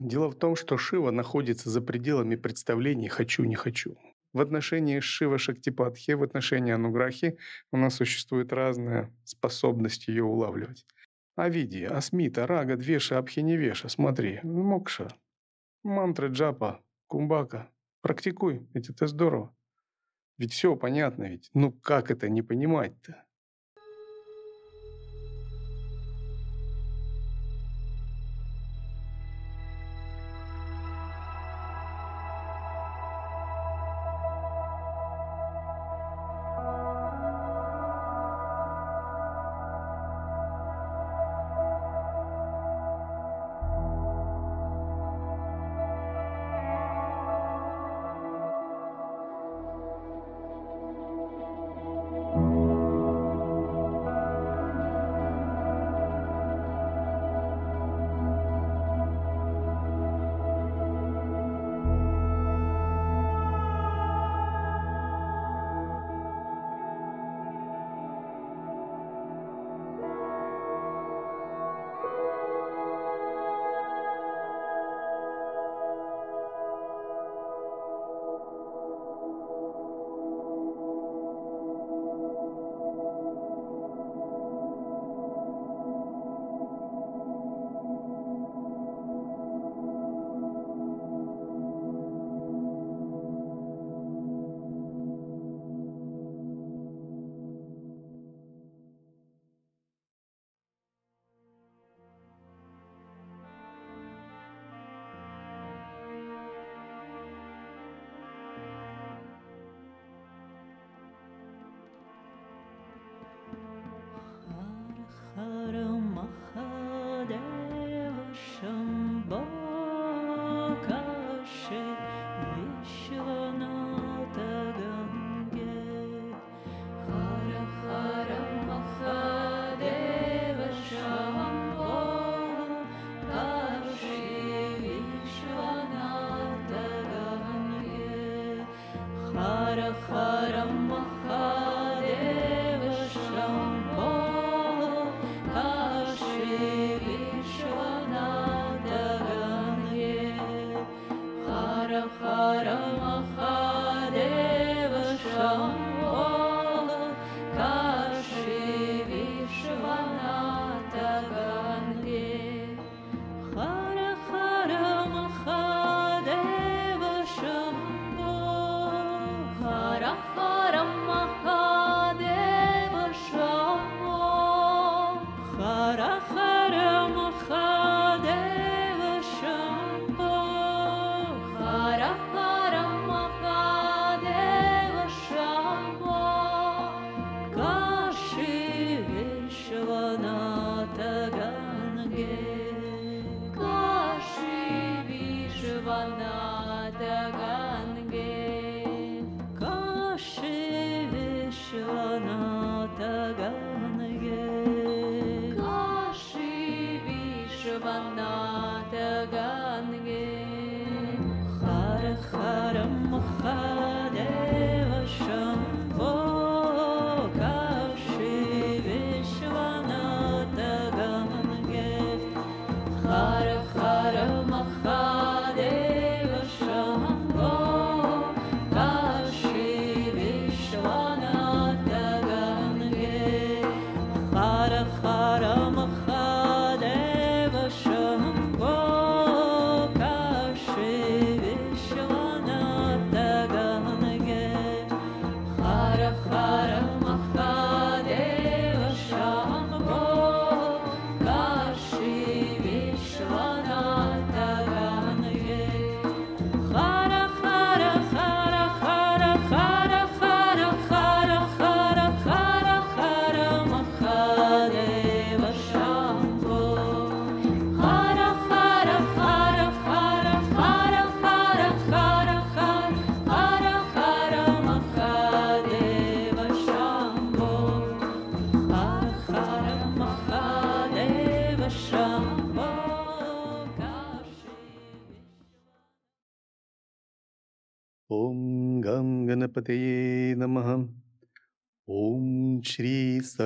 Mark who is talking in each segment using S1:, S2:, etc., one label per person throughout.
S1: Дело в том, что Шива находится за пределами представлений «хочу-не хочу». В отношении Шива Шактипатхи, в отношении Ануграхи у нас существует разная способность ее улавливать. Авиди, Асмита, Рага, Двеша, Абхиневеша, смотри, Мокша, мантры Джапа, Кумбака. Практикуй, ведь это здорово. Ведь все понятно ведь. Ну как это не понимать-то?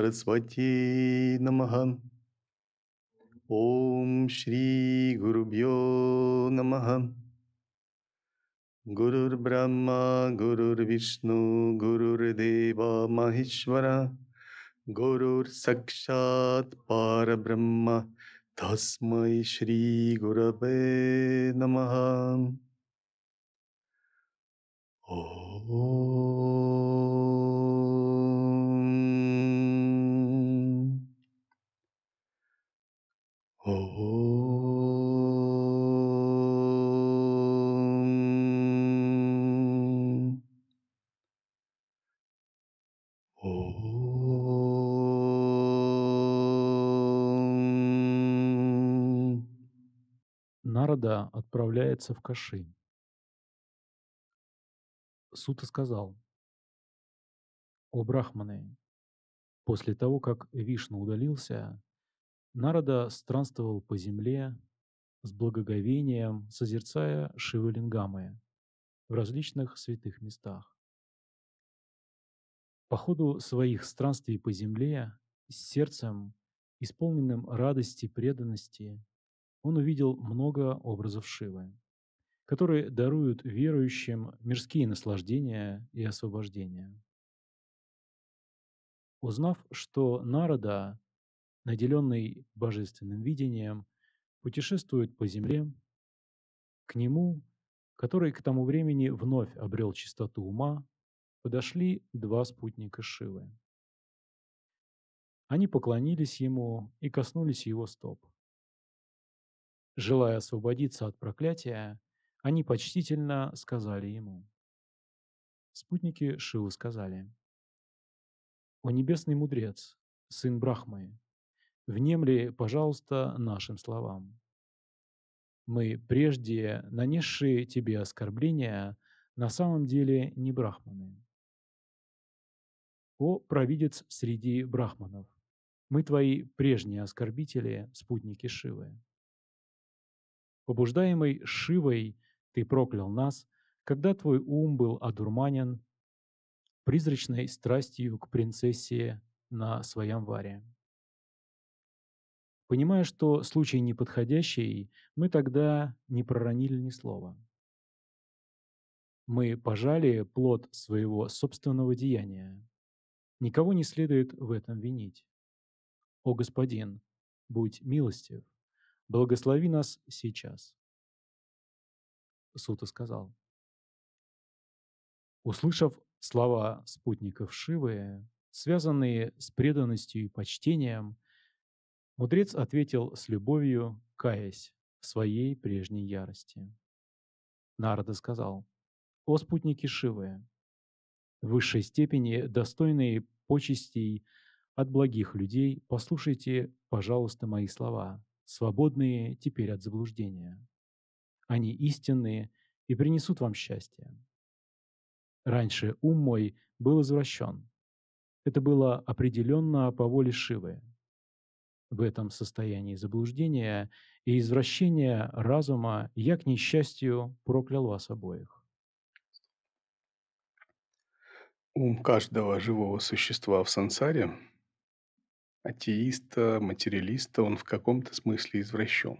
S1: सरस्वती नमः ॐ श्रीगुरुभ्यो नमः गुरुर्ब्रह्मा गुरुर्विष्णु गुरुर्देव महेश्वर गुरुर्सक्षात् पारब्रह्म तस्मै श्रीगुरवे नमः ॐ
S2: вода отправляется в Кашин. Сута сказал, «О брахманы, после того, как Вишну удалился, Нарада странствовал по земле с благоговением, созерцая Шивалингамы в различных святых местах. По ходу своих странствий по земле, с сердцем, исполненным радости, преданности, он увидел много образов Шивы, которые даруют верующим мирские наслаждения и освобождения. Узнав, что Народа, наделенный божественным видением, путешествует по земле, к нему, который к тому времени вновь обрел чистоту ума, подошли два спутника Шивы. Они поклонились ему и коснулись его стоп – Желая освободиться от проклятия, они почтительно сказали ему. Спутники Шивы сказали, «О небесный мудрец, сын Брахмы, внемли, пожалуйста, нашим словам. Мы, прежде нанесшие тебе оскорбления, на самом деле не брахманы. О, провидец среди брахманов, мы твои прежние оскорбители, спутники Шивы. Побуждаемый Шивой ты проклял нас, когда твой ум был одурманен призрачной страстью к принцессе на своем варе. Понимая, что случай неподходящий, мы тогда не проронили ни слова. Мы пожали плод своего собственного деяния. Никого не следует в этом винить. О Господин, будь милостив. Благослови нас сейчас. Сута сказал. Услышав слова спутников Шивы, связанные с преданностью и почтением, мудрец ответил с любовью, каясь в своей прежней ярости. Нарада сказал, «О спутники Шивы, в высшей степени достойные почестей от благих людей, послушайте, пожалуйста, мои слова свободные теперь от заблуждения. Они истинные и принесут вам счастье. Раньше ум мой был извращен. Это было определенно по воле Шивы. В этом состоянии заблуждения и извращения разума я, к несчастью, проклял вас обоих.
S1: Ум каждого живого существа в сансаре атеиста, материалиста, он в каком-то смысле извращен.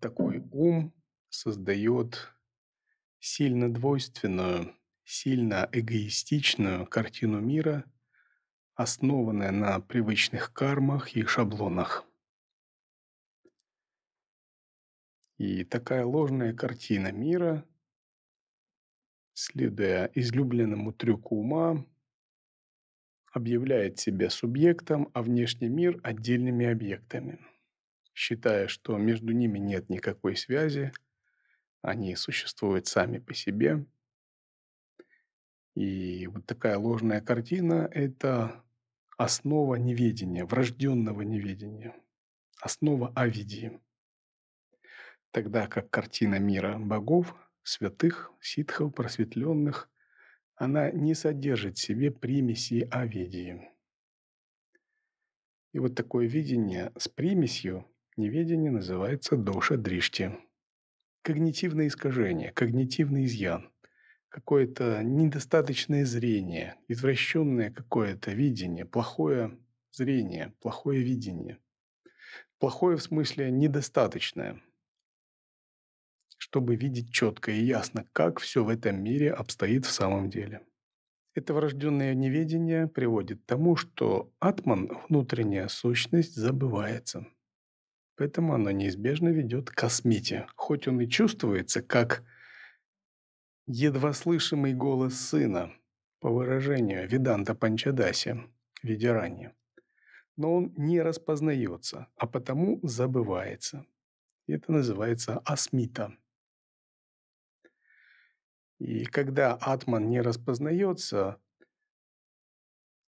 S1: Такой ум создает сильно двойственную, сильно эгоистичную картину мира, основанная на привычных кармах и шаблонах. И такая ложная картина мира, следуя излюбленному трюку ума, объявляет себя субъектом, а внешний мир – отдельными объектами. Считая, что между ними нет никакой связи, они существуют сами по себе. И вот такая ложная картина – это основа неведения, врожденного неведения, основа авидии. Тогда как картина мира богов, святых, ситхов, просветленных она не содержит в себе примеси овидии. И вот такое видение с примесью неведение называется доша дришти. Когнитивное искажение, когнитивный изъян, какое-то недостаточное зрение, извращенное какое-то видение, плохое зрение, плохое видение. Плохое в смысле недостаточное – чтобы видеть четко и ясно, как все в этом мире обстоит в самом деле. Это врожденное неведение приводит к тому, что атман, внутренняя сущность, забывается. Поэтому оно неизбежно ведет к осмите, хоть он и чувствуется как едва слышимый голос сына, по выражению Виданта Панчадаси, Видиранья. Но он не распознается, а потому забывается. Это называется асмита – и когда атман не распознается,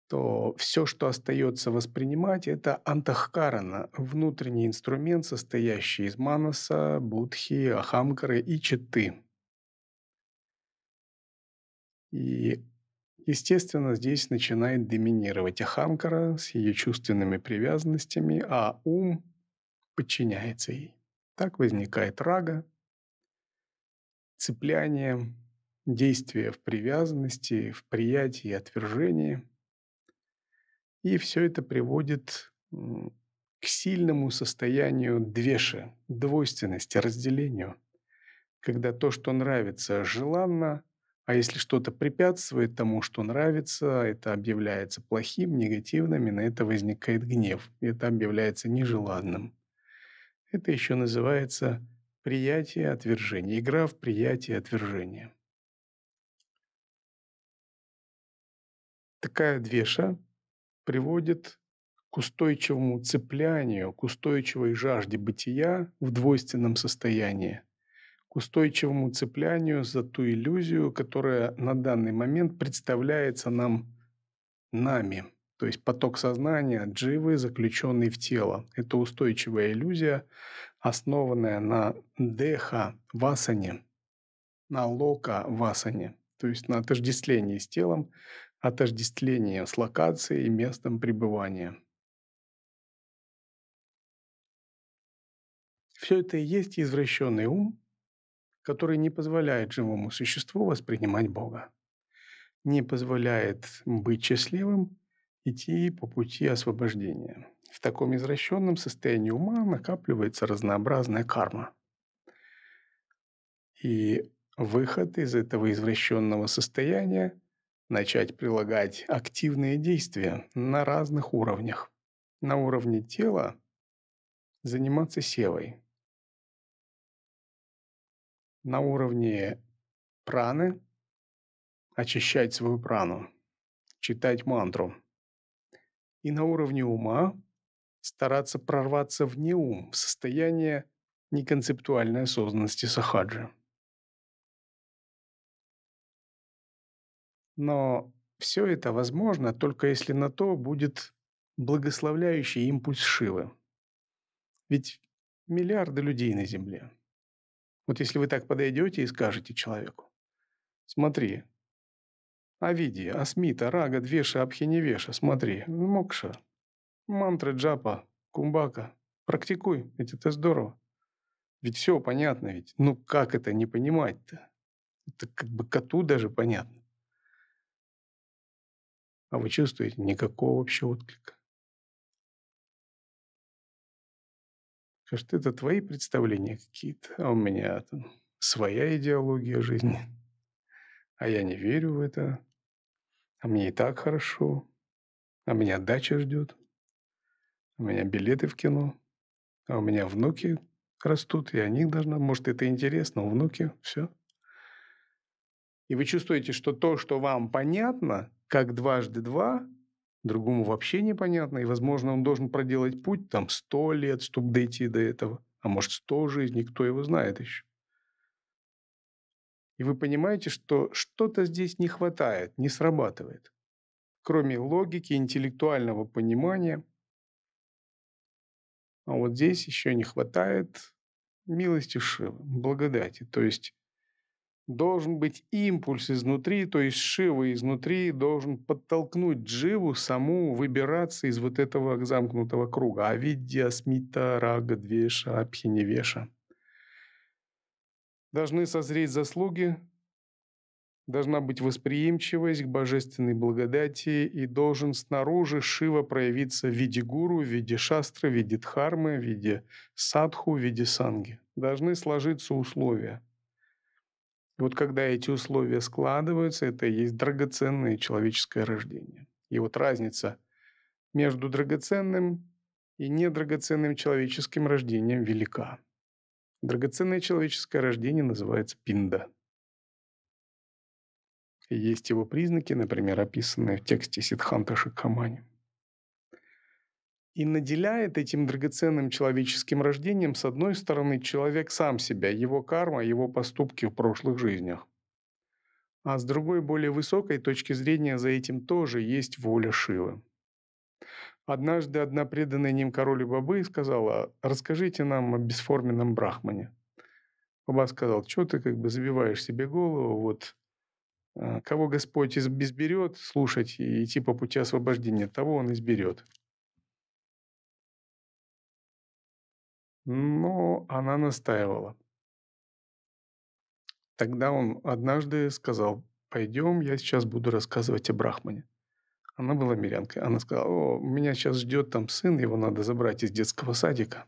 S1: то все, что остается воспринимать, это антахкарана, внутренний инструмент, состоящий из манаса, будхи, ахамкары и читы. И, естественно, здесь начинает доминировать ахамкара с ее чувственными привязанностями, а ум подчиняется ей. Так возникает рага, цепляние, действия в привязанности, в приятии и отвержении. И все это приводит к сильному состоянию двеши, двойственности, разделению, когда то, что нравится, желанно, а если что-то препятствует тому, что нравится, это объявляется плохим, негативным, и на это возникает гнев, и это объявляется нежеланным. Это еще называется приятие-отвержение, игра в приятие-отвержение. Такая двеша приводит к устойчивому цеплянию, к устойчивой жажде бытия в двойственном состоянии, к устойчивому цеплянию за ту иллюзию, которая на данный момент представляется нам нами. То есть поток сознания, дживы, заключенный в тело. Это устойчивая иллюзия, основанная на деха васане, на лока васане, то есть на отождествлении с телом, отождествление с локацией и местом пребывания. Все это и есть извращенный ум, который не позволяет живому существу воспринимать Бога, не позволяет быть счастливым, идти по пути освобождения. В таком извращенном состоянии ума накапливается разнообразная карма. И выход из этого извращенного состояния начать прилагать активные действия на разных уровнях. На уровне тела заниматься севой. На уровне праны очищать свою прану, читать мантру. И на уровне ума стараться прорваться вне ум в состояние неконцептуальной осознанности сахаджи. Но все это возможно только если на то будет благословляющий импульс Шивы. Ведь миллиарды людей на Земле. Вот если вы так подойдете и скажете человеку, смотри, Авидия, Асмита, Рага, Двеша, Абхиневеша, смотри, Мокша, мантра Джапа, Кумбака, практикуй, ведь это здорово. Ведь все понятно ведь. Ну как это не понимать-то? Это как бы коту даже понятно. А вы чувствуете никакого вообще отклика. Скажет, это твои представления какие-то, а у меня там своя идеология жизни. А я не верю в это. А мне и так хорошо. А меня дача ждет. У меня билеты в кино. А у меня внуки растут, и о них должна... Может, это интересно, у внуки, все. И вы чувствуете, что то, что вам понятно, как дважды два, другому вообще непонятно, и, возможно, он должен проделать путь там сто лет, чтобы дойти до этого, а может, сто жизней, кто его знает еще. И вы понимаете, что что-то здесь не хватает, не срабатывает. Кроме логики, интеллектуального понимания. А вот здесь еще не хватает милости Шивы, благодати. То есть Должен быть импульс изнутри, то есть Шива изнутри должен подтолкнуть Дживу саму выбираться из вот этого замкнутого круга. Авидья, Смита, Рага, Двеша, Абхиневеша. Должны созреть заслуги, должна быть восприимчивость к божественной благодати и должен снаружи Шива проявиться в виде гуру, в виде шастры, в виде дхармы, в виде садху, в виде санги. Должны сложиться условия. И вот когда эти условия складываются, это и есть драгоценное человеческое рождение. И вот разница между драгоценным и недрагоценным человеческим рождением велика. Драгоценное человеческое рождение называется пинда. И есть его признаки, например, описанные в тексте Сидханта Шикхамани и наделяет этим драгоценным человеческим рождением, с одной стороны, человек сам себя, его карма, его поступки в прошлых жизнях. А с другой, более высокой точки зрения, за этим тоже есть воля Шивы. Однажды одна преданная ним король Бабы сказала, «Расскажите нам о бесформенном брахмане». Баба сказал, "Что ты как бы забиваешь себе голову, вот э, кого Господь изберет слушать и идти по пути освобождения, того Он изберет». но она настаивала. Тогда он однажды сказал, пойдем, я сейчас буду рассказывать о Брахмане. Она была мирянкой. Она сказала, о, меня сейчас ждет там сын, его надо забрать из детского садика.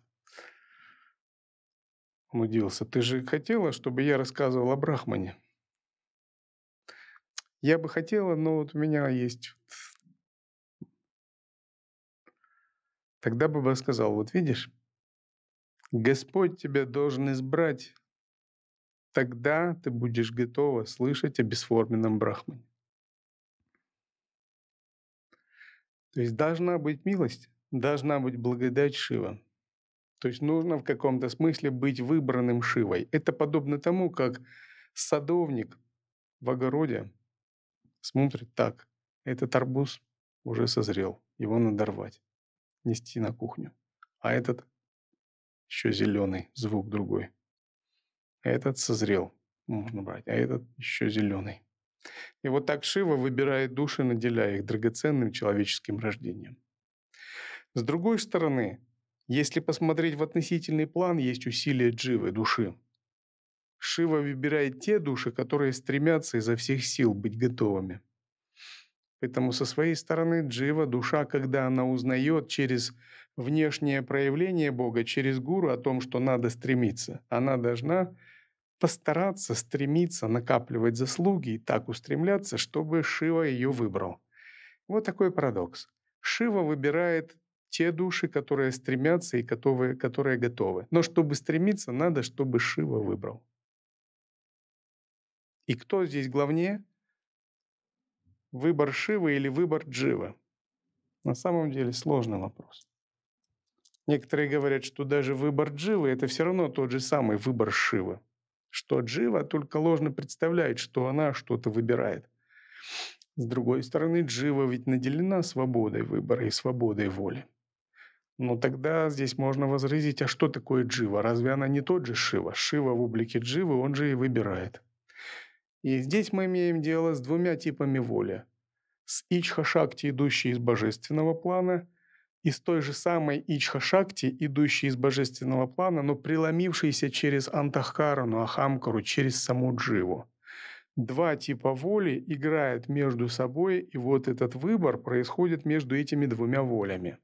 S1: Он удивился, ты же хотела, чтобы я рассказывал о Брахмане. Я бы хотела, но вот у меня есть... Тогда Баба сказал, вот видишь, Господь тебя должен избрать. Тогда ты будешь готова слышать о бесформенном брахмане. То есть должна быть милость, должна быть благодать Шива. То есть нужно в каком-то смысле быть выбранным Шивой. Это подобно тому, как садовник в огороде смотрит так. Этот арбуз уже созрел, его надо рвать, нести на кухню. А этот еще зеленый, звук другой. Этот созрел, можно брать, а этот еще зеленый. И вот так Шива выбирает души, наделяя их драгоценным человеческим рождением. С другой стороны, если посмотреть в относительный план, есть усилия дживы, души. Шива выбирает те души, которые стремятся изо всех сил быть готовыми. Поэтому со своей стороны Джива, душа, когда она узнает через внешнее проявление Бога, через гуру о том, что надо стремиться, она должна постараться стремиться накапливать заслуги и так устремляться, чтобы Шива ее выбрал. Вот такой парадокс. Шива выбирает те души, которые стремятся и которые, которые готовы. Но чтобы стремиться, надо, чтобы Шива выбрал. И кто здесь главнее – Выбор Шивы или выбор Дживы, На самом деле сложный вопрос. Некоторые говорят, что даже выбор Дживы – это все равно тот же самый выбор Шивы. Что Джива только ложно представляет, что она что-то выбирает. С другой стороны, Джива ведь наделена свободой выбора и свободой воли. Но ну, тогда здесь можно возразить, а что такое Джива? Разве она не тот же Шива? Шива в облике Дживы, он же и выбирает. И здесь мы имеем дело с двумя типами воли. С Ичха-шакти, идущей из божественного плана, и с той же самой Ичха-шакти, идущей из божественного плана, но преломившейся через Антахкарану, Ахамкару, через саму Дживу. Два типа воли играют между собой, и вот этот выбор происходит между этими двумя волями.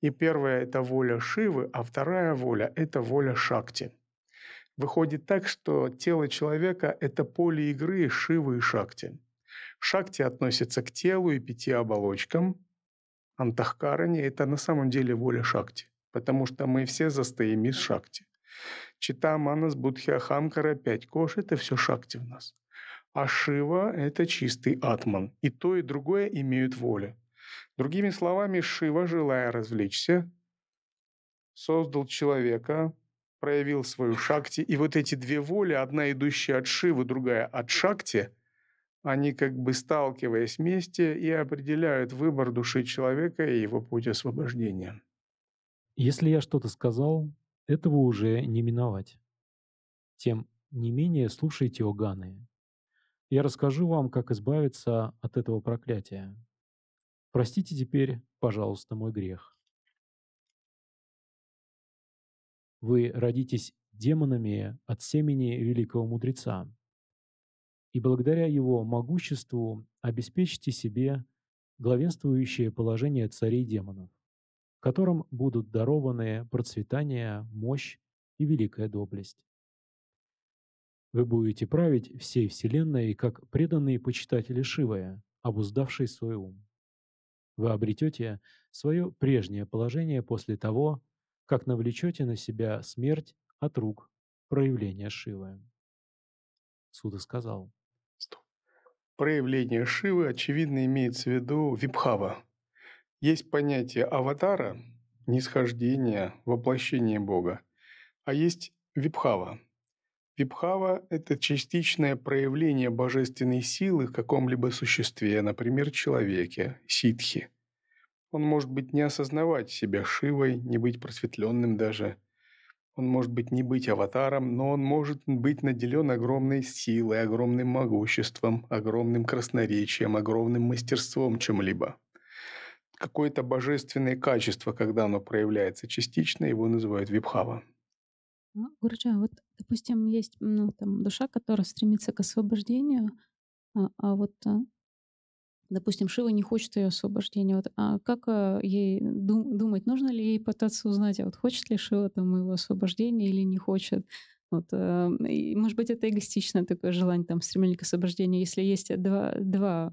S1: И первая – это воля Шивы, а вторая воля – это воля Шакти. Выходит так, что тело человека – это поле игры Шивы и Шакти. Шакти относится к телу и пяти оболочкам. Антахкарани – это на самом деле воля Шакти, потому что мы все застоим из Шакти. Чита, Манас, Будхи, Ахамкара, пять кош, это все Шакти в нас. А Шива – это чистый атман. И то, и другое имеют волю. Другими словами, Шива, желая развлечься, создал человека, проявил свою шакти, и вот эти две воли, одна идущая от Шивы, другая от шакти, они как бы сталкиваясь вместе и определяют выбор души человека и его путь освобождения.
S2: Если я что-то сказал, этого уже не миновать. Тем не менее, слушайте Оганы. Я расскажу вам, как избавиться от этого проклятия. Простите теперь, пожалуйста, мой грех. вы родитесь демонами от семени великого мудреца, и благодаря его могуществу обеспечите себе главенствующее положение царей демонов, которым будут дарованы процветание, мощь и великая доблесть. Вы будете править всей Вселенной, как преданные почитатели Шивы, обуздавшие свой ум. Вы обретете свое прежнее положение после того, как навлечете на себя смерть от рук проявления Шивы. Суда сказал. Стоп.
S1: Проявление Шивы, очевидно, имеется в виду випхава. Есть понятие аватара, нисхождение, воплощение Бога, а есть випхава. Випхава – это частичное проявление божественной силы в каком-либо существе, например, человеке, ситхи – он может быть не осознавать себя Шивой, не быть просветленным даже. Он может быть не быть аватаром, но он может быть наделен огромной силой, огромным могуществом, огромным красноречием, огромным мастерством чем-либо. Какое-то божественное качество, когда оно проявляется частично, его называют випхава.
S3: Гурджа, ну, вот, допустим, есть ну, там, душа, которая стремится к освобождению, а, а вот э, Допустим, Шива не хочет ее освобождения. Вот, а как а, ей дум, думать, нужно ли ей пытаться узнать, а вот хочет ли Шива там его освобождения или не хочет? Вот, а, и, может быть, это эгоистичное такое желание, там, стремление к освобождению. Если есть два, два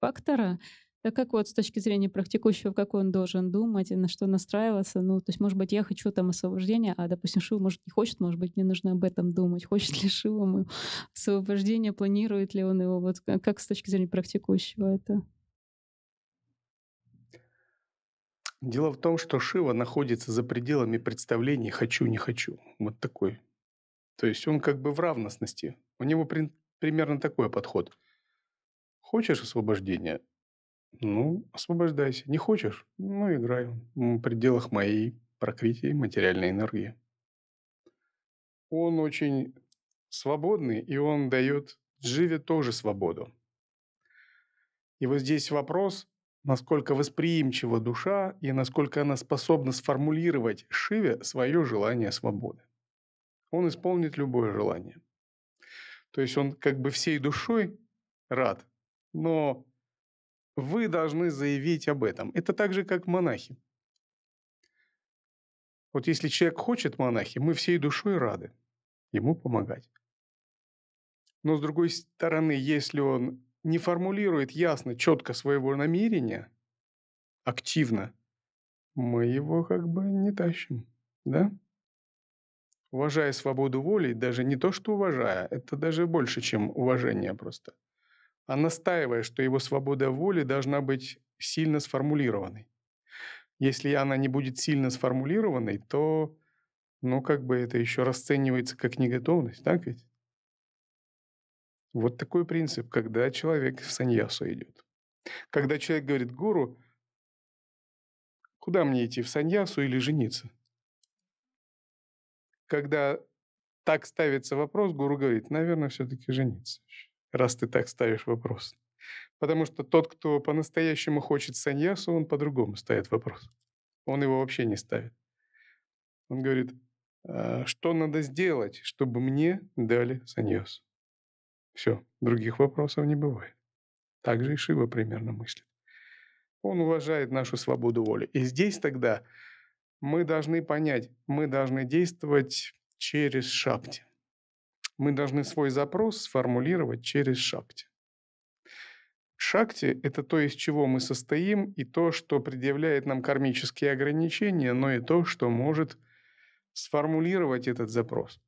S3: фактора, так как вот с точки зрения практикующего, как он должен думать и на что настраиваться? Ну, то есть, может быть, я хочу там освобождения, а, допустим, Шива, может, не хочет, может быть, мне нужно об этом думать. Хочет ли Шива освобождение, планирует ли он его? Вот как с точки зрения практикующего это?
S1: Дело в том, что Шива находится за пределами представлений «хочу, не хочу». Вот такой. То есть он как бы в равностности. У него при, примерно такой подход. Хочешь освобождения? Ну, освобождайся. Не хочешь? Ну, играй. В пределах моей прокрытия материальной энергии. Он очень свободный, и он дает Дживе тоже свободу. И вот здесь вопрос, насколько восприимчива душа и насколько она способна сформулировать Шиве свое желание свободы. Он исполнит любое желание. То есть он как бы всей душой рад, но вы должны заявить об этом. Это так же, как монахи. Вот если человек хочет монахи, мы всей душой рады ему помогать. Но с другой стороны, если он не формулирует ясно, четко своего намерения, активно, мы его как бы не тащим, да? Уважая свободу воли, даже не то, что уважая, это даже больше, чем уважение просто – а настаивая, что его свобода воли должна быть сильно сформулированной. Если она не будет сильно сформулированной, то, ну, как бы это еще расценивается как неготовность, так ведь? Вот такой принцип, когда человек в саньясу идет. Когда человек говорит гуру, куда мне идти, в саньясу или жениться? Когда так ставится вопрос, гуру говорит, наверное, все-таки жениться раз ты так ставишь вопрос. Потому что тот, кто по-настоящему хочет саньясу, он по-другому ставит вопрос. Он его вообще не ставит. Он говорит, «А что надо сделать, чтобы мне дали саньясу? Все, других вопросов не бывает. Так же и Шива примерно мыслит. Он уважает нашу свободу воли. И здесь тогда мы должны понять, мы должны действовать через шапти мы должны свой запрос сформулировать через Шакти. Шакти – это то, из чего мы состоим, и то, что предъявляет нам кармические ограничения, но и то, что может сформулировать этот запрос.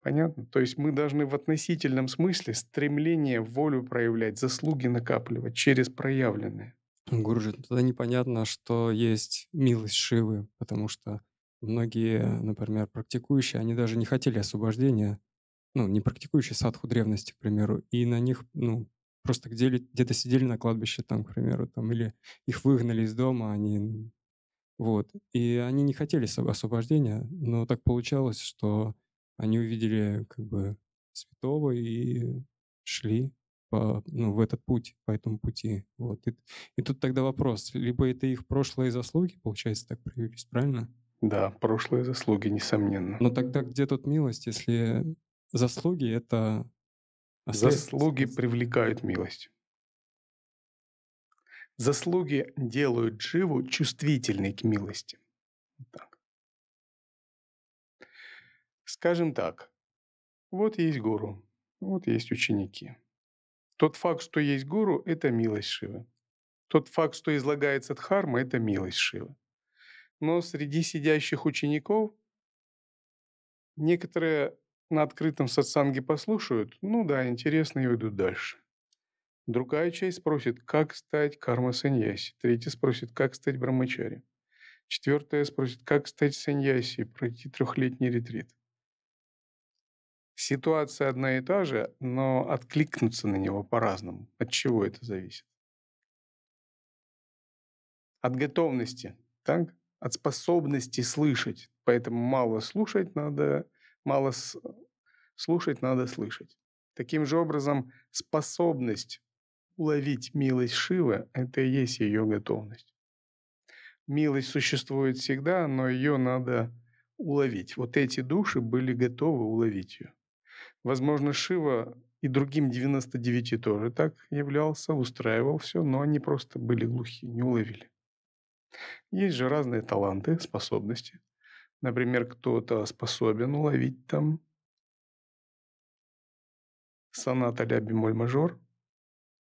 S1: Понятно? То есть мы должны в относительном смысле стремление, волю проявлять, заслуги накапливать через проявленные. Гурджи, тогда непонятно, что есть милость Шивы, потому что многие, например, практикующие, они даже не хотели освобождения, ну, не практикующие садху древности, к примеру, и на них, ну, просто где-то сидели на кладбище там, к примеру, там, или их выгнали из дома,
S2: они... Вот. И они не хотели освобождения, но так получалось, что они увидели как бы святого и шли
S1: по, ну, в этот путь, по этому пути. Вот. И, и тут тогда вопрос, либо это их прошлые заслуги, получается, так проявились, правильно? Да, прошлые заслуги, несомненно. Но тогда где тут милость, если заслуги — это... Заслуги привлекают милость. Заслуги делают живу чувствительной к милости. Так. Скажем так, вот есть гуру, вот есть ученики. Тот факт, что есть гуру, это милость Шивы. Тот факт, что излагается дхарма, это милость Шивы. Но среди сидящих учеников некоторые на открытом сатсанге послушают, ну да, интересно, и уйдут дальше. Другая часть спросит, как стать карма-саньяси. Третья спросит, как стать брамачари. Четвертая спросит, как стать саньяси и пройти трехлетний ретрит. Ситуация одна и та же, но откликнуться на него по-разному. От чего это зависит? От готовности, так? От способности слышать. Поэтому мало слушать надо, Мало э, слушать, надо слышать. Таким же образом, способность уловить милость Шивы – это и есть ее готовность. Милость существует всегда, но ее надо уловить. Вот эти души были готовы уловить ее. Возможно, Шива и другим 99 тоже так являлся, устраивал все, но они просто были глухи, не уловили. Есть же разные таланты, способности. Например, кто-то способен уловить там соната ля бемоль мажор,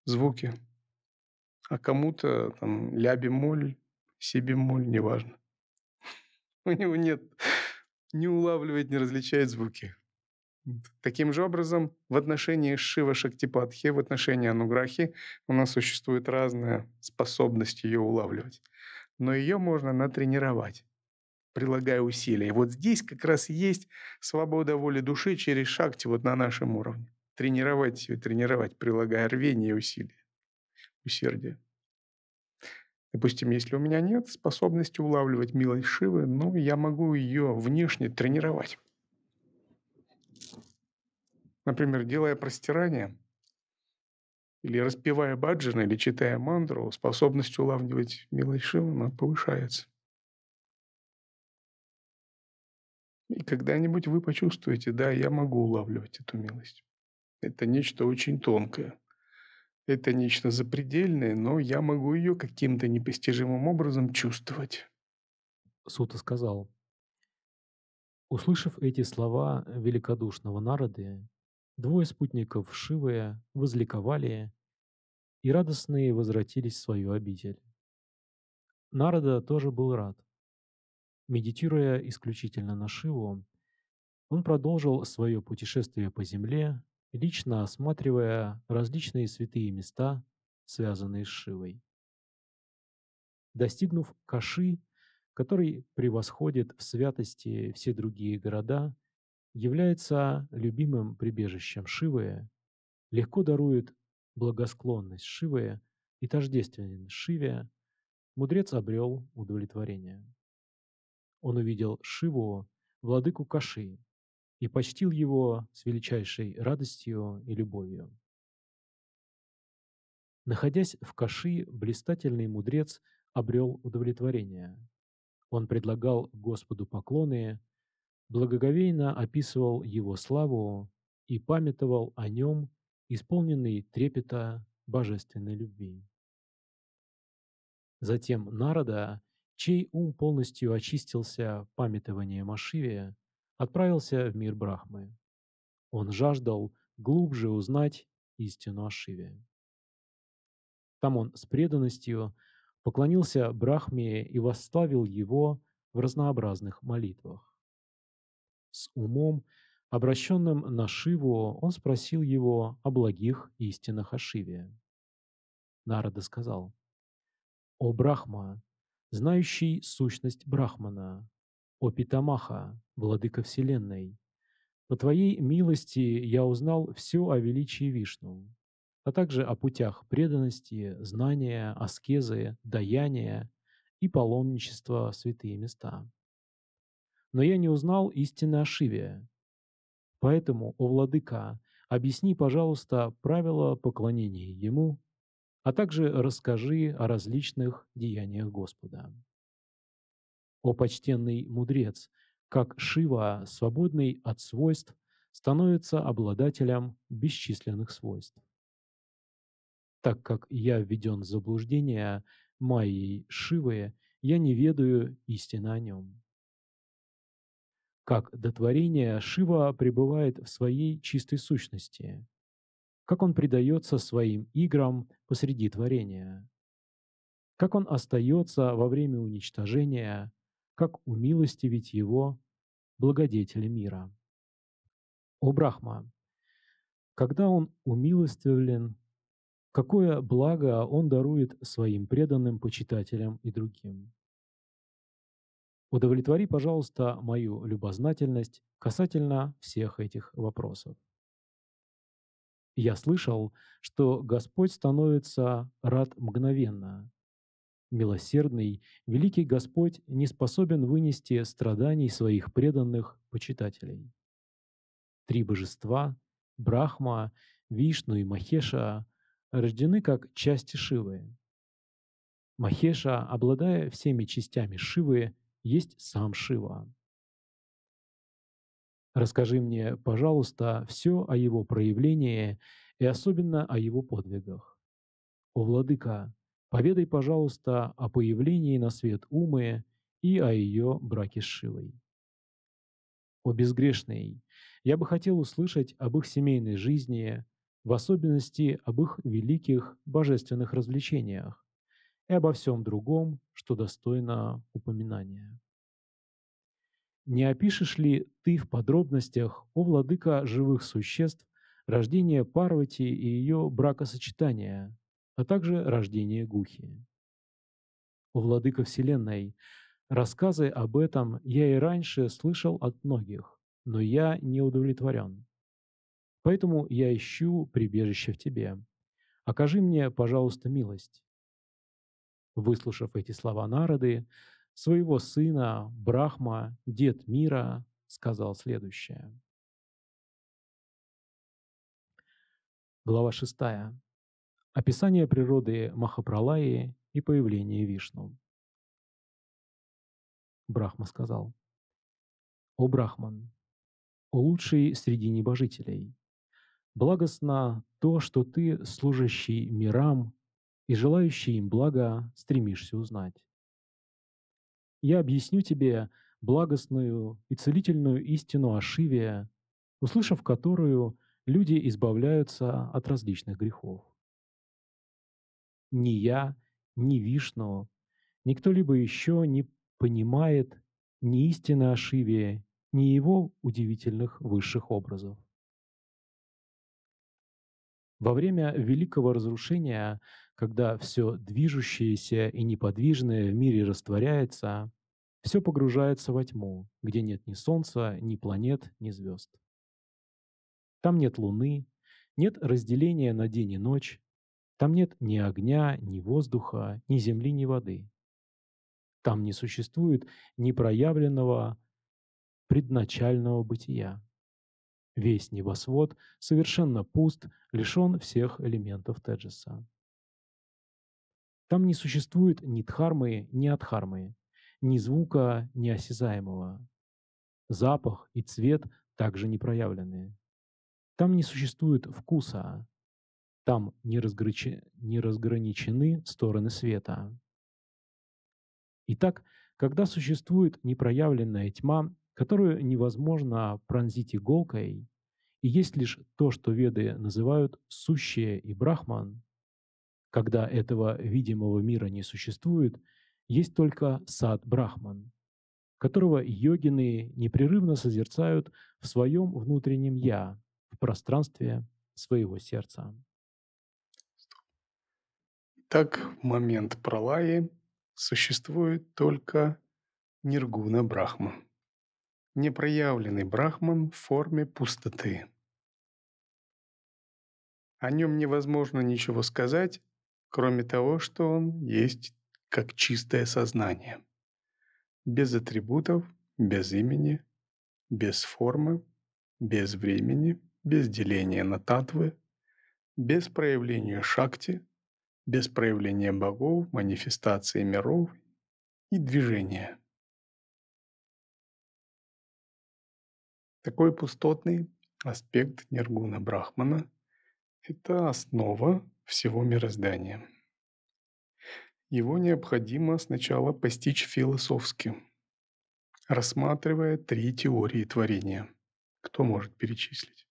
S1: звуки, а кому-то там ля бемоль, си бемоль, неважно. У него нет, не улавливает, не различает звуки. Таким же образом, в отношении Шива Шактипатхи, в отношении Ануграхи у нас существует разная способность ее улавливать. Но ее можно натренировать прилагая усилия. И вот здесь как раз есть свобода воли души через шахте вот на нашем уровне. Тренировать ее, тренировать, прилагая рвение и усилия, усердие. Допустим, если у меня нет способности улавливать милость Шивы, но ну, я могу ее внешне тренировать. Например, делая простирание, или распевая баджаны, или читая мандру, способность улавливать милость Шивы она повышается. И когда-нибудь вы почувствуете, да, я могу улавливать эту милость. Это нечто очень тонкое. Это нечто запредельное, но я могу ее каким-то непостижимым образом
S2: чувствовать. Сута сказал, услышав эти слова великодушного народа, двое спутников Шивы возликовали и радостные возвратились в свою обитель. Народа тоже был рад. Медитируя исключительно на Шиву, он продолжил свое путешествие по земле, лично осматривая различные святые места, связанные с Шивой. Достигнув Каши, который превосходит в святости все другие города, является любимым прибежищем Шивы, легко дарует благосклонность Шивы и тождественен Шиве, мудрец обрел удовлетворение он увидел Шиву, владыку Каши, и почтил его с величайшей радостью и любовью. Находясь в Каши, блистательный мудрец обрел удовлетворение. Он предлагал Господу поклоны, благоговейно описывал его славу и памятовал о нем, исполненный трепета божественной любви. Затем Нарада чей ум полностью очистился памятованием о Шиве, отправился в мир Брахмы. Он жаждал глубже узнать истину о Шиве. Там он с преданностью поклонился Брахме и восставил его в разнообразных молитвах. С умом, обращенным на Шиву, он спросил его о благих истинах о Шиве. Нарада сказал, «О Брахма, знающий сущность Брахмана, о Питамаха, владыка Вселенной. По Твоей милости я узнал все о величии Вишну, а также о путях преданности, знания, аскезы, даяния и паломничества в святые места. Но я не узнал истины о Шиве. Поэтому, о Владыка, объясни, пожалуйста, правила поклонения Ему а также расскажи о различных деяниях Господа. О почтенный мудрец, как Шива, свободный от свойств, становится обладателем бесчисленных свойств. Так как я введен в заблуждение Майей Шивы, я не ведаю истины о нем. Как до творения Шива пребывает в своей чистой сущности, как он предается своим играм посреди творения, как он остается во время уничтожения, как умилостивить его благодетели мира. О Брахма! Когда он умилостивлен, какое благо он дарует своим преданным почитателям и другим. Удовлетвори, пожалуйста, мою любознательность касательно всех этих вопросов. Я слышал, что Господь становится рад мгновенно. Милосердный, великий Господь не способен вынести страданий своих преданных почитателей. Три божества – Брахма, Вишну и Махеша – рождены как части Шивы. Махеша, обладая всеми частями Шивы, есть сам Шива. Расскажи мне, пожалуйста, все о его проявлении и особенно о его подвигах. О Владыка, поведай, пожалуйста, о появлении на свет Умы и о ее браке с Шивой. О безгрешной, я бы хотел услышать об их семейной жизни, в особенности об их великих божественных развлечениях и обо всем другом, что достойно упоминания. Не опишешь ли ты в подробностях, о владыка живых существ, рождение Парвати и ее бракосочетания, а также рождение Гухи? О владыка Вселенной, рассказы об этом я и раньше слышал от многих, но я не удовлетворен. Поэтому я ищу прибежище в тебе. Окажи мне, пожалуйста, милость. Выслушав эти слова народы, своего сына Брахма, дед мира, сказал следующее. Глава 6. Описание природы Махапралаи и появление Вишну. Брахма сказал, «О Брахман, о лучший среди небожителей, благостно то, что ты, служащий мирам и желающий им блага, стремишься узнать я объясню тебе благостную и целительную истину о Шиве, услышав которую люди избавляются от различных грехов. Ни я, ни Вишну, ни кто-либо еще не понимает ни истины о Шиве, ни его удивительных высших образов. Во время великого разрушения, когда все движущееся и неподвижное в мире растворяется, все погружается во тьму, где нет ни солнца, ни планет, ни звезд. Там нет луны, нет разделения на день и ночь, там нет ни огня, ни воздуха, ни земли, ни воды. Там не существует ни проявленного предначального бытия. Весь небосвод совершенно пуст, лишен всех элементов Теджеса. Там не существует ни дхармы, ни адхармы, ни звука неосязаемого. Запах и цвет также не проявлены. Там не существует вкуса. Там не, разгрычи... не разграничены стороны света. Итак, когда существует непроявленная тьма, которую невозможно пронзить иголкой, и есть лишь то, что веды называют сущее и брахман, когда этого видимого мира не существует — есть только сад Брахман, которого йогины непрерывно созерцают в своем внутреннем «я», в пространстве своего сердца. Итак, в момент пролаи существует
S1: только ниргуна Брахма, непроявленный Брахман в форме пустоты. О нем невозможно ничего сказать, кроме того, что он есть как чистое сознание. Без атрибутов, без имени, без формы, без времени, без деления на татвы, без проявления шакти, без проявления богов, манифестации миров и движения. Такой пустотный аспект ниргуна Брахмана – это основа всего мироздания его необходимо сначала постичь философски, рассматривая три теории творения. Кто может перечислить?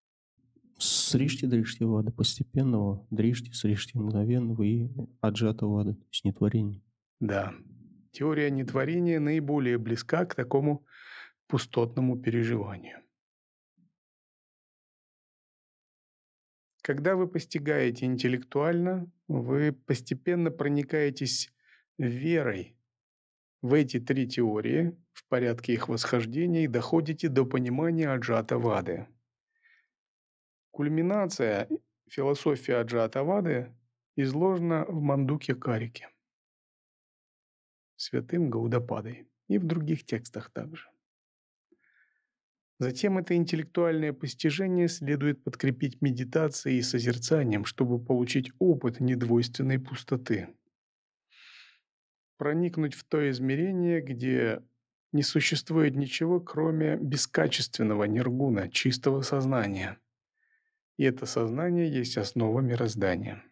S1: Сришти Дришти Вада, постепенного, Дришти, Сришти мгновенного и Аджата Вада, то есть нетворение. Да. Теория нетворения наиболее близка к такому пустотному переживанию. Когда вы постигаете интеллектуально, вы постепенно проникаетесь верой в эти три теории, в порядке их восхождения и доходите до понимания Аджата-Вады. Кульминация философии Аджата-Вады изложена в Мандуке Карике, святым Гаудападой и в других текстах также. Затем это интеллектуальное постижение следует подкрепить медитацией и созерцанием, чтобы получить опыт недвойственной пустоты. Проникнуть в то измерение, где не существует ничего, кроме бескачественного ниргуна, чистого сознания. И это сознание есть основа мироздания.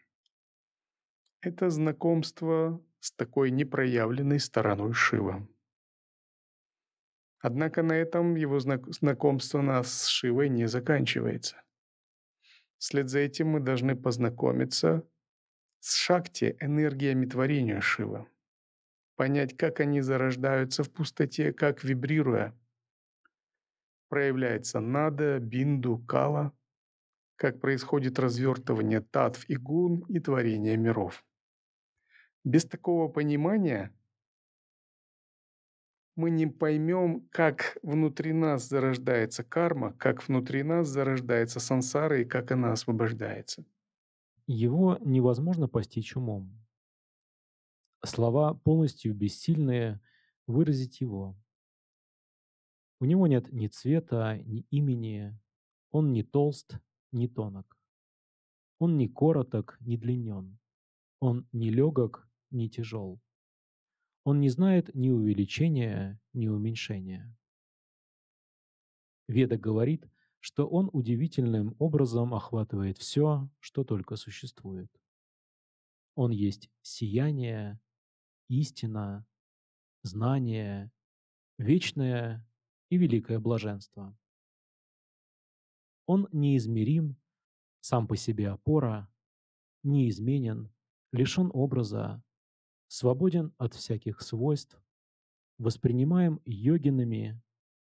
S1: Это знакомство с такой непроявленной стороной Шива. Однако на этом его знакомство нас с Шивой не заканчивается. Вслед за этим мы должны познакомиться с Шакти энергиями творения Шивы. Понять, как они зарождаются в пустоте, как вибрируя. Проявляется Нада, Бинду, Кала. Как происходит развертывание татв и гун и творение миров. Без такого понимания – мы не поймем, как внутри нас зарождается карма, как внутри нас зарождается сансара и как она освобождается.
S2: Его невозможно постичь умом. Слова полностью бессильные выразить его. У него нет ни цвета, ни имени, он не толст, не тонок. Он не короток, не длинен. Он не легок, не тяжел. Он не знает ни увеличения, ни уменьшения. Веда говорит, что он удивительным образом охватывает все, что только существует. Он есть сияние, истина, знание, вечное и великое блаженство. Он неизмерим, сам по себе опора, неизменен, лишен образа, свободен от всяких свойств, воспринимаем йогинами,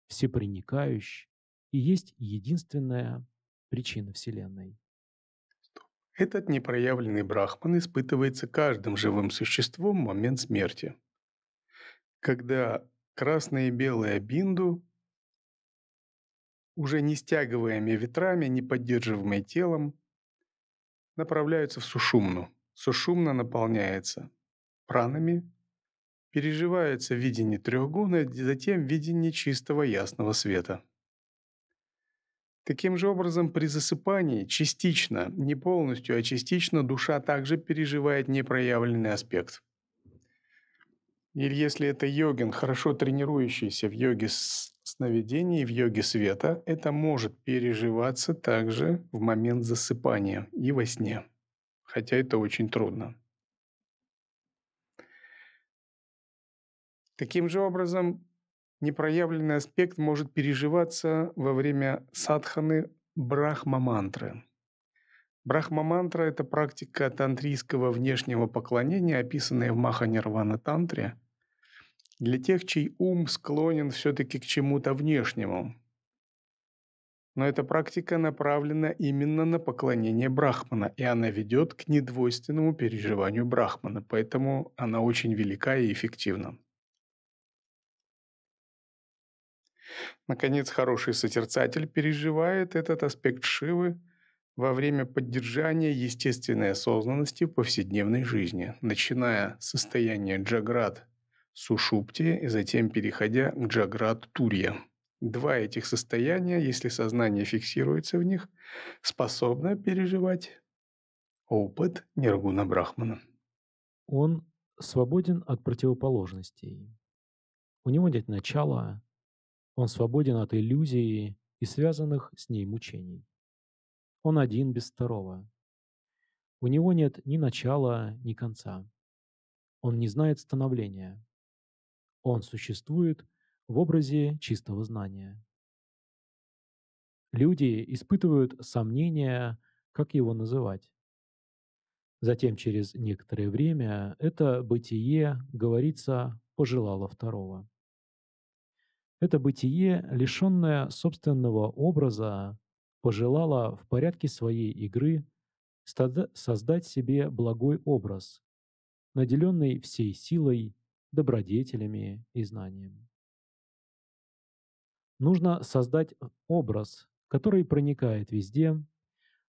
S2: всепроникающий и есть единственная причина Вселенной.
S1: Этот непроявленный брахман испытывается каждым живым существом в момент смерти. Когда красное и белое бинду, уже не стягиваемые ветрами, не поддерживаемые телом, направляются в сушумну. Сушумна наполняется – пранами, переживается видение трехгуна, затем видение чистого ясного света. Таким же образом, при засыпании частично, не полностью, а частично душа также переживает непроявленный аспект. Или если это йогин, хорошо тренирующийся в йоге сновидений в йоге света, это может переживаться также в момент засыпания и во сне, хотя это очень трудно. Таким же образом, непроявленный аспект может переживаться во время садханы брахма-мантры. Брахма-мантра – это практика тантрийского внешнего поклонения, описанная в Маха-нирвана-тантре, для тех, чей ум склонен все-таки к чему-то внешнему. Но эта практика направлена именно на поклонение Брахмана, и она ведет к недвойственному переживанию Брахмана, поэтому она очень велика и эффективна. Наконец, хороший созерцатель переживает этот аспект Шивы во время поддержания естественной осознанности в повседневной жизни, начиная с состояния джаград сушупти и затем переходя к джаград турья. Два этих состояния, если сознание фиксируется в них, способно переживать опыт Ниргуна
S2: Брахмана. Он свободен от противоположностей. У него нет начала, он свободен от иллюзии и связанных с ней мучений. Он один без второго. У него нет ни начала, ни конца. Он не знает становления. Он существует в образе чистого знания. Люди испытывают сомнения, как его называть. Затем через некоторое время это бытие, говорится, пожелало второго. Это бытие, лишенное собственного образа, пожелало в порядке своей игры создать себе благой образ, наделенный всей силой, добродетелями и знанием. Нужно создать э, образ, который проникает везде,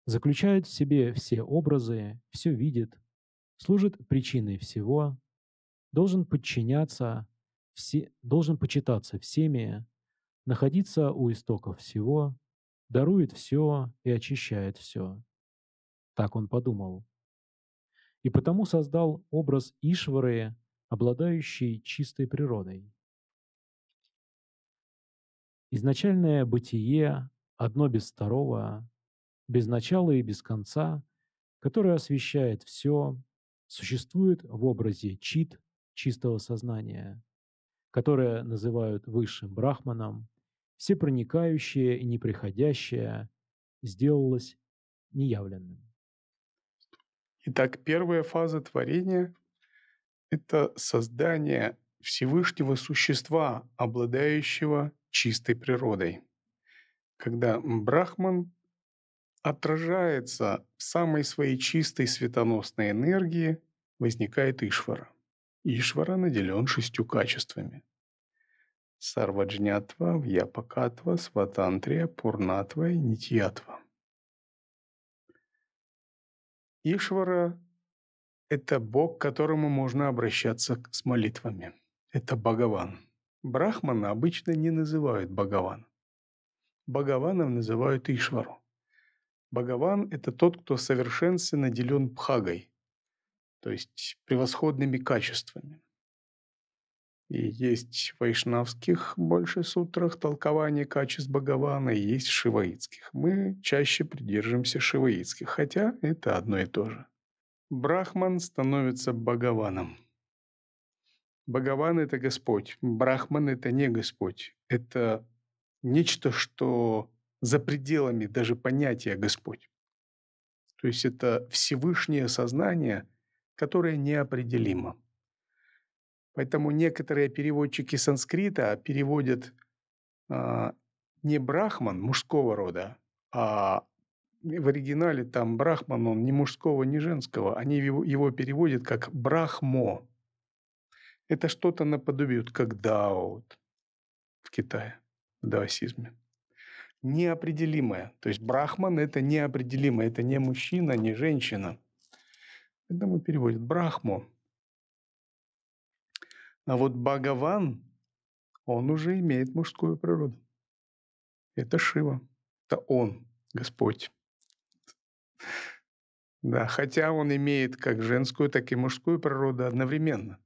S2: заключает в себе все образы, все видит, служит причиной всего, должен подчиняться, все, должен почитаться всеми, находиться у истоков всего, дарует все и очищает все. Так он подумал. И потому создал образ Ишвары, обладающий чистой природой. Изначальное бытие, одно без второго, без начала и без конца, которое освещает все, существует в образе чит чистого сознания – которое называют высшим брахманом, всепроникающее и неприходящее, сделалось неявленным. Итак,
S1: первая фаза творения – это создание Всевышнего существа, обладающего чистой природой. Когда Брахман отражается в самой своей чистой светоносной энергии, возникает Ишвара. Ишвара наделен шестью качествами. Сарваджнятва, Вьяпакатва, Сватантрия, Пурнатва и Нитьятва. Ишвара – это бог, к которому можно обращаться с молитвами. Это Бхагаван. Брахмана обычно не называют Бхагаван. Бхагаваном называют Ишвару. Бхагаван – это тот, кто совершенственно наделен Бхагой – то есть превосходными качествами. И есть в вайшнавских больше сутрах толкование качеств Бхагавана, и есть шиваитских. Мы чаще придерживаемся шиваитских, хотя это одно и то же. Брахман становится Бхагаваном. Бхагаван – это Господь, Брахман – это не Господь. Это нечто, что за пределами даже понятия Господь. То есть это Всевышнее сознание, которое неопределимо. Поэтому некоторые переводчики санскрита переводят э, не брахман мужского рода, а в оригинале там брахман, он ни мужского, ни женского. Они его, его переводят как брахмо. Это что-то наподобие, как даут в Китае, в даосизме. Неопределимое. То есть брахман – это неопределимое. Это не мужчина, не женщина. Поэтому переводит Брахму. А вот Бхагаван, он уже имеет мужскую природу. Это Шива. Это он, Господь. Да, хотя он имеет как женскую, так и мужскую природу одновременно.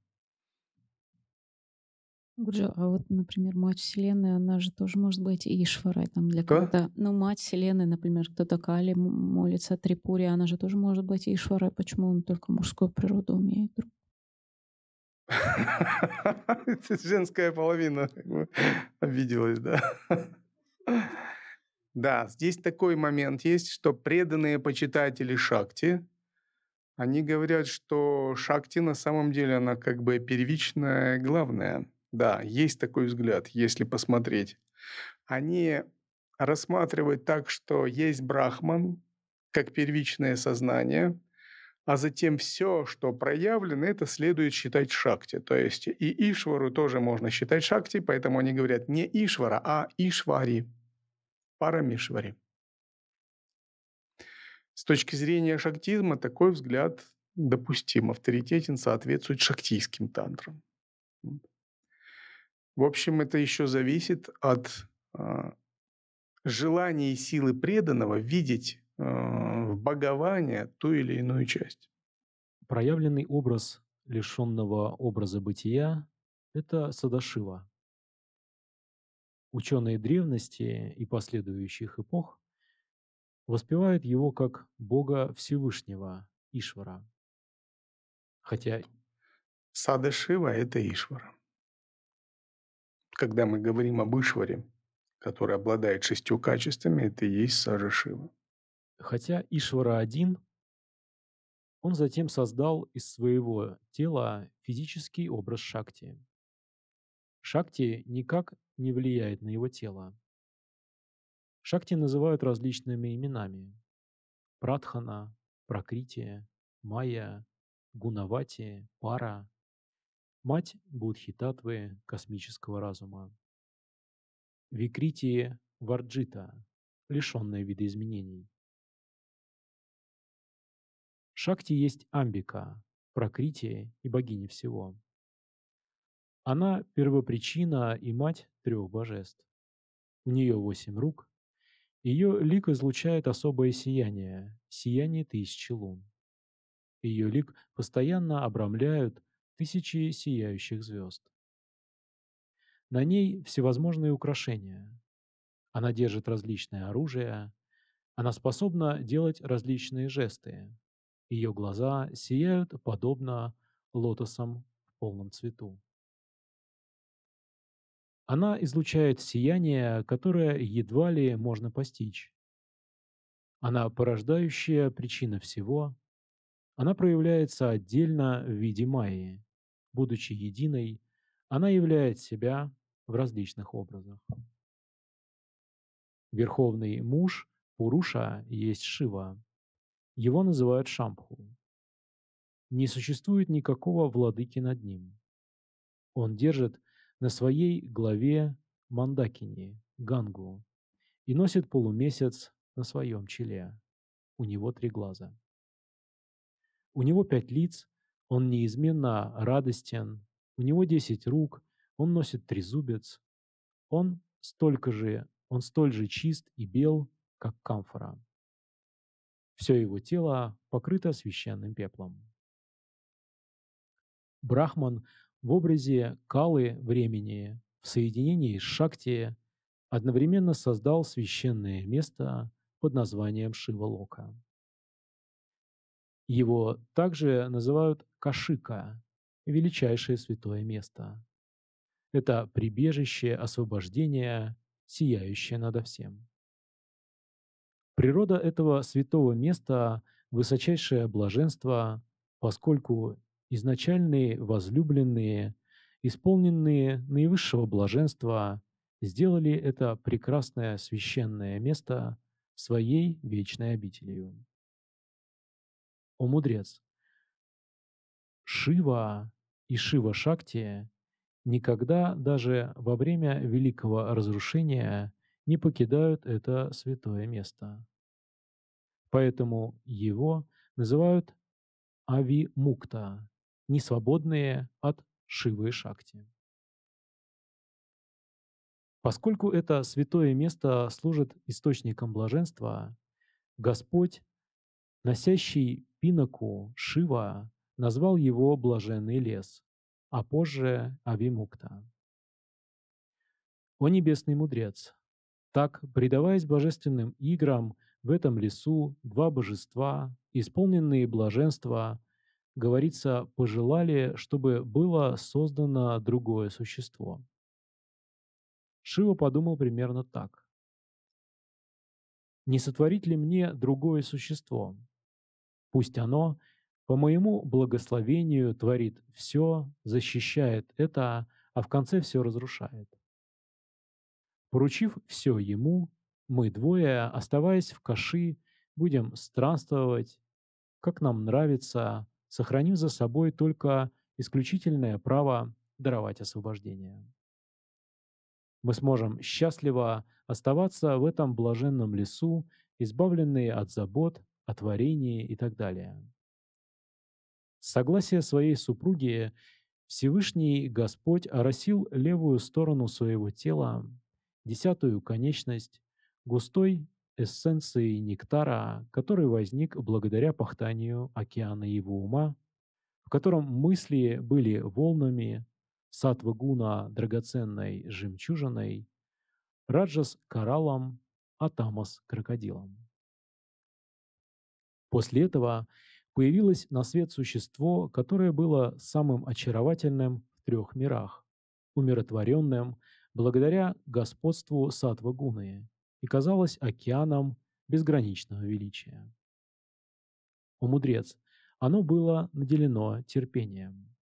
S3: Гурджо, а вот, например, мать Вселенной, она же тоже может быть Ишварой там для кого-то. Ну, мать Вселенной, например, кто-то Кали молится Трипури, она же тоже может быть Ишварой. Почему он только мужскую природу умеет?
S1: Женская половина обиделась, да. Да, здесь такой момент есть, что преданные почитатели Шакти, они говорят, что Шакти на самом деле она как бы первичная, главная. Да, есть такой взгляд, если посмотреть. Они рассматривают так, что есть брахман как первичное сознание, а затем все, что проявлено, это следует считать шакти. То есть и Ишвару тоже можно считать шакти, поэтому они говорят не Ишвара, а Ишвари, Парамишвари. С точки зрения шактизма такой взгляд допустим, авторитетен, соответствует шактийским тантрам. В общем, это еще зависит от э, желания и силы
S2: преданного видеть э, в богование ту или иную часть. Проявленный образ лишенного образа бытия — это Садашива. Ученые древности и последующих эпох воспевают его как Бога Всевышнего, Ишвара. Хотя... Садашива — это Ишвара
S1: когда мы говорим об Ишваре, который обладает шестью качествами, это и есть Сажа Шива.
S2: Хотя Ишвара один, он затем создал из своего тела физический образ Шакти. Шакти никак не влияет на его тело. Шакти называют различными именами. Пратхана, Прокрития, Майя, Гунавати, Пара, Мать бодхитаттвы космического разума. Викрити Варджита, лишенная видоизменений. Шакти есть Амбика, Прокритие и богиня всего. Она первопричина и мать трех божеств. У нее восемь рук. Ее лик излучает особое сияние, сияние тысячи лун. Ее лик постоянно обрамляют тысячи сияющих звезд. На ней всевозможные украшения. Она держит различное оружие. Она способна делать различные жесты. Ее глаза сияют подобно лотосам в полном цвету. Она излучает сияние, которое едва ли можно постичь. Она порождающая причина всего. Она проявляется отдельно в виде Майи будучи единой, она являет себя в различных образах. Верховный муж Пуруша есть Шива. Его называют Шампху. Не существует никакого владыки над ним. Он держит на своей главе Мандакини, Гангу, и носит полумесяц на своем челе. У него три глаза. У него пять лиц, он неизменно радостен, у него десять рук, он носит трезубец. Он столько же, он столь же чист и бел, как камфора. Все его тело покрыто священным пеплом. Брахман в образе калы времени в соединении с шакти одновременно создал священное место под названием Шивалока. Его также называют Кашика, величайшее святое место. Это прибежище освобождения, сияющее надо всем. Природа этого святого места – высочайшее блаженство, поскольку изначальные возлюбленные, исполненные наивысшего блаженства, сделали это прекрасное священное место своей вечной обителью. О мудрец, Шива и Шива Шакти никогда даже во время великого разрушения не покидают это святое место. Поэтому его называют Ави Мукта, несвободные от Шивы и Шакти. Поскольку это святое место служит источником блаженства, Господь, носящий Пинаку Шива назвал его «блаженный лес», а позже Авимукта. О небесный мудрец! Так, предаваясь божественным играм, в этом лесу два божества, исполненные блаженства, говорится, пожелали, чтобы было создано другое существо. Шива подумал примерно так. «Не сотворить ли мне другое существо? Пусть оно, по моему благословению, творит все, защищает это, а в конце все разрушает. Поручив все ему, мы двое, оставаясь в каши, будем странствовать, как нам нравится, сохранив за собой только исключительное право даровать освобождение. Мы сможем счастливо оставаться в этом блаженном лесу, избавленные от забот, о творении и так далее. Согласие своей супруги Всевышний Господь оросил левую сторону своего тела, десятую конечность, густой эссенцией нектара, который возник благодаря пахтанию океана его ума, в котором мысли были волнами, сатвагуна – драгоценной жемчужиной, раджас – кораллом, а тамас – крокодилом. После этого появилось на свет существо, которое было самым очаровательным в трех мирах, умиротворенным благодаря господству сатвагуны и казалось океаном безграничного величия. О мудрец, оно было наделено терпением.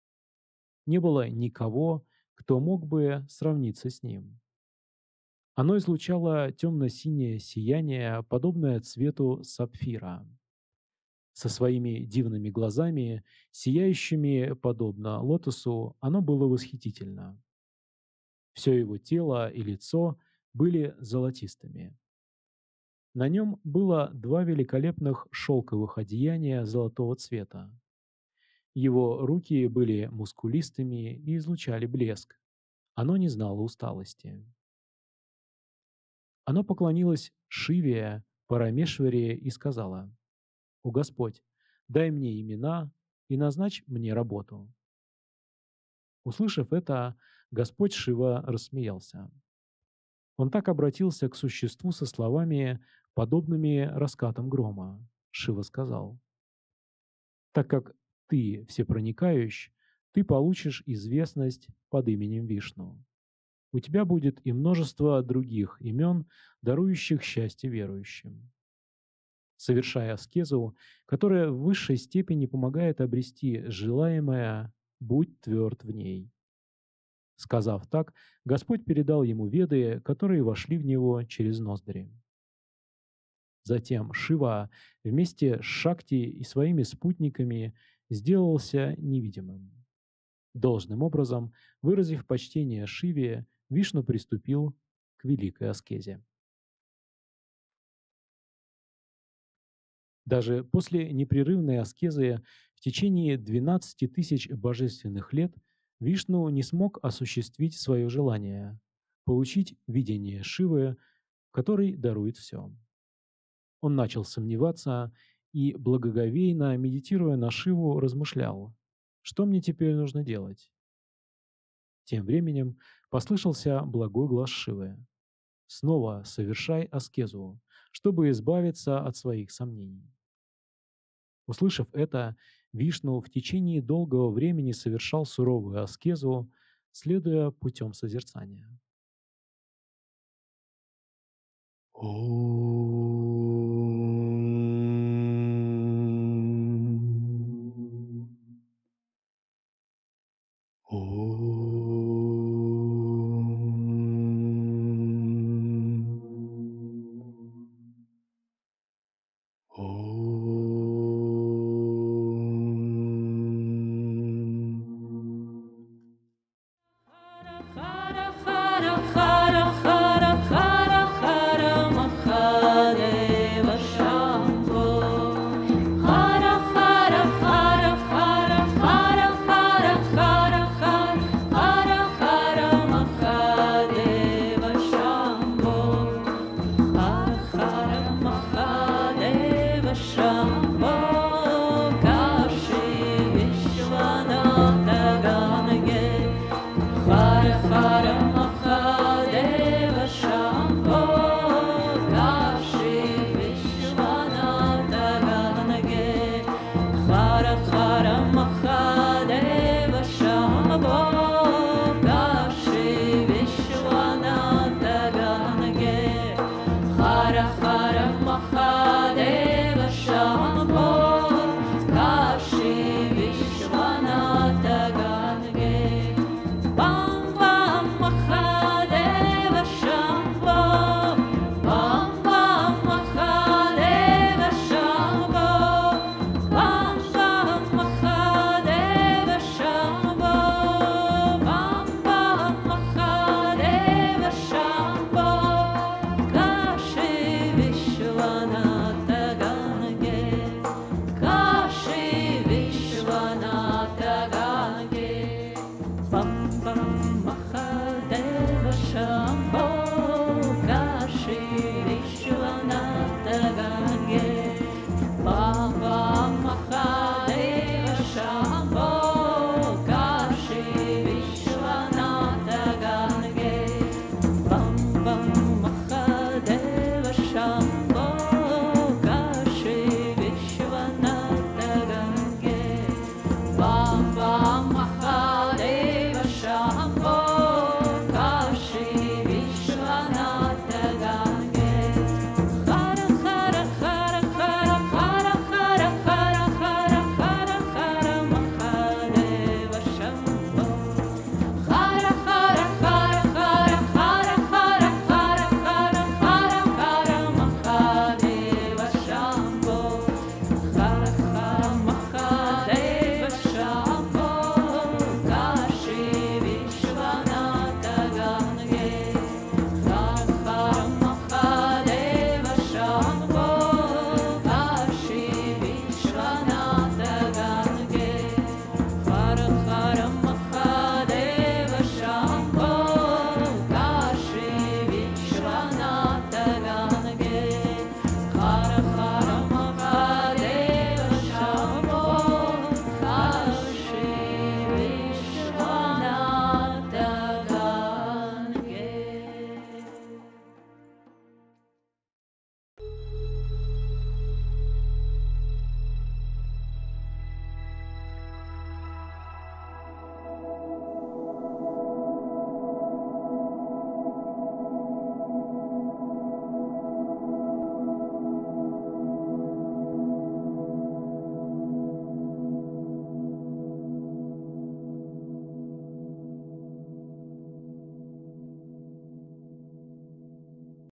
S2: Не было никого, кто мог бы сравниться с ним. Оно излучало темно-синее сияние, подобное цвету сапфира – со своими дивными глазами, сияющими подобно лотосу, оно было восхитительно. Все его тело и лицо были золотистыми. На нем было два великолепных шелковых одеяния золотого цвета. Его руки были мускулистыми и излучали блеск. Оно не знало усталости. Оно поклонилось Шиве, Парамешваре и сказала — о Господь, дай мне имена и назначь мне работу». Услышав это, Господь Шива рассмеялся. Он так обратился к существу со словами, подобными раскатам грома. Шива сказал, «Так как ты всепроникающ, ты получишь известность под именем Вишну. У тебя будет и множество других имен, дарующих счастье верующим совершая аскезу, которая в высшей степени помогает обрести желаемое «будь тверд в ней». Сказав так, Господь передал ему веды, которые вошли в него через ноздри. Затем Шива вместе с Шакти и своими спутниками сделался невидимым. Должным образом, выразив почтение Шиве, Вишну приступил к великой аскезе. Даже после непрерывной аскезы в течение 12 тысяч божественных лет Вишну не смог осуществить свое желание – получить видение Шивы, который дарует все. Он начал сомневаться и, благоговейно медитируя на Шиву, размышлял, что мне теперь нужно делать? Тем временем послышался благой глаз Шивы. «Снова совершай аскезу, чтобы избавиться от своих сомнений». Услышав это, Вишну в течение долгого времени совершал суровую аскезу, следуя путем созерцания.
S4: Om. Om.